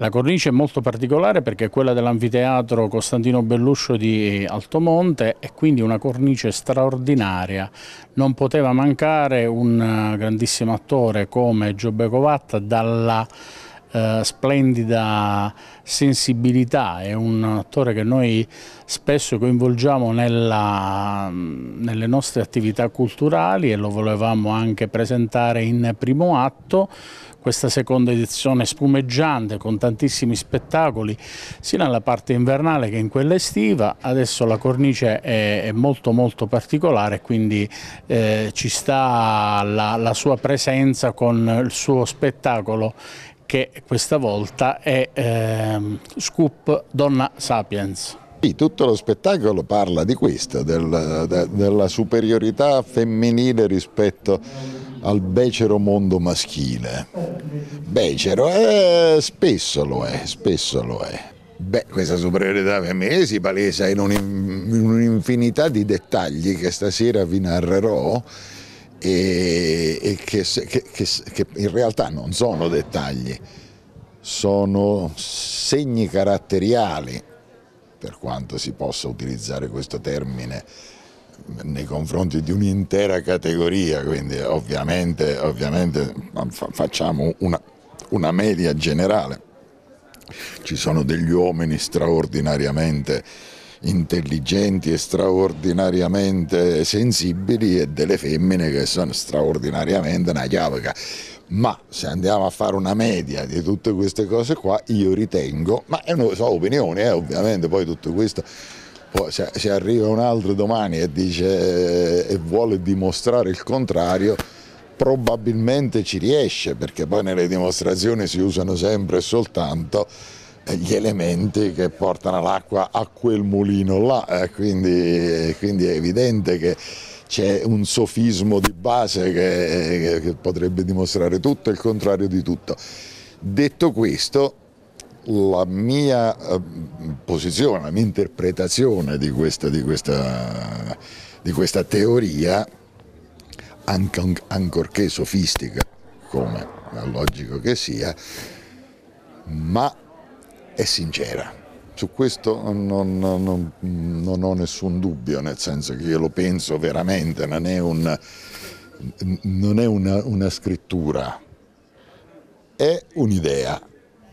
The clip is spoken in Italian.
La cornice è molto particolare perché è quella dell'anfiteatro Costantino Belluscio di Altomonte e quindi una cornice straordinaria. Non poteva mancare un eh, grandissimo attore come Giobbe Covatta dalla eh, splendida sensibilità, è un attore che noi spesso coinvolgiamo nella, nelle nostre attività culturali e lo volevamo anche presentare in primo atto, questa seconda edizione spumeggiante con tantissimi spettacoli sia nella parte invernale che in quella estiva, adesso la cornice è, è molto molto particolare quindi eh, ci sta la, la sua presenza con il suo spettacolo che questa volta è ehm, Scoop Donna Sapiens. tutto lo spettacolo parla di questo, del, de, della superiorità femminile rispetto al becero mondo maschile. Becero è, eh, spesso lo è, spesso lo è. Beh, questa superiorità femminile si palesa in un'infinità di dettagli che stasera vi narrerò e, che, che, che, che, in realtà non sono dettagli, sono segni caratteriali, per quanto si possa utilizzare questo termine nei confronti di un'intera categoria, quindi ovviamente, ovviamente facciamo una, una media generale. Ci sono degli uomini straordinariamente intelligenti e straordinariamente sensibili e delle femmine che sono straordinariamente una chiavica. Ma se andiamo a fare una media di tutte queste cose qua, io ritengo, ma è una sua opinione, eh, ovviamente poi tutto questo poi se, se, arriva un altro domani e dice eh, e vuole dimostrare il contrario probabilmente ci riesce perché poi nelle dimostrazioni si usano sempre e soltanto gli elementi che portano l'acqua a quel mulino là, eh, quindi, quindi è evidente che c'è un sofismo di base che, che, potrebbe dimostrare tutto e il contrario di tutto. Detto questo, la mia eh, posizione, la mia interpretazione di questa, di questa, di questa teoria, anche, ancorché sofistica, come è logico che sia, ma e sincera. Su questo non, non, non, ho nessun dubbio, nel senso che io lo penso veramente, non è, un, non è una, una scrittura, è un'idea.